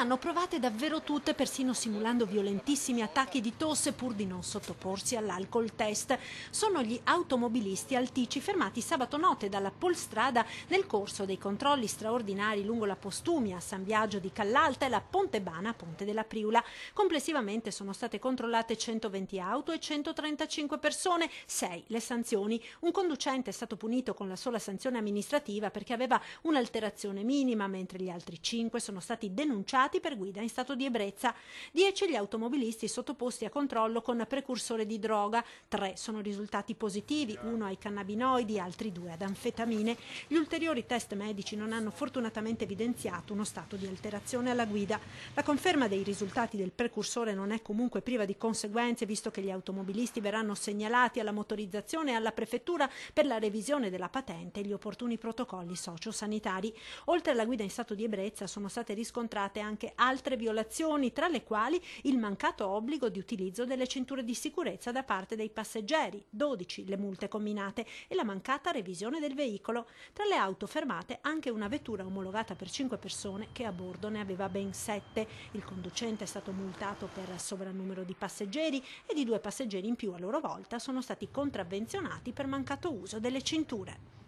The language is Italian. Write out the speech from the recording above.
hanno provate davvero tutte, persino simulando violentissimi attacchi di tosse pur di non sottoporsi all'alcol test. Sono gli automobilisti altici fermati sabato notte dalla polstrada nel corso dei controlli straordinari lungo la Postumia, San Biagio di Callalta e la Pontebana, Ponte della Priula. Complessivamente sono state controllate 120 auto e 135 persone, 6 le sanzioni. Un conducente è stato punito con la sola sanzione amministrativa perché aveva un'alterazione minima, mentre gli altri 5 sono stati denunciati imputati per guida in stato di ebbrezza, 10 gli automobilisti sottoposti a controllo con precursore di droga, 3 sono risultati positivi, uno ai cannabinoidi, altri due ad anfetamine. Gli ulteriori test medici non hanno fortunatamente evidenziato uno stato di alterazione alla guida. La conferma dei risultati del precursore non è comunque priva di conseguenze, visto che gli automobilisti verranno segnalati alla motorizzazione e alla prefettura per la revisione della patente e gli opportuni protocolli sociosanitari. Oltre alla guida in stato di ebbrezza sono state riscontrate anche anche altre violazioni, tra le quali il mancato obbligo di utilizzo delle cinture di sicurezza da parte dei passeggeri, 12 le multe combinate, e la mancata revisione del veicolo. Tra le auto fermate anche una vettura omologata per 5 persone che a bordo ne aveva ben 7. Il conducente è stato multato per sovrannumero di passeggeri ed i due passeggeri in più a loro volta sono stati contravvenzionati per mancato uso delle cinture.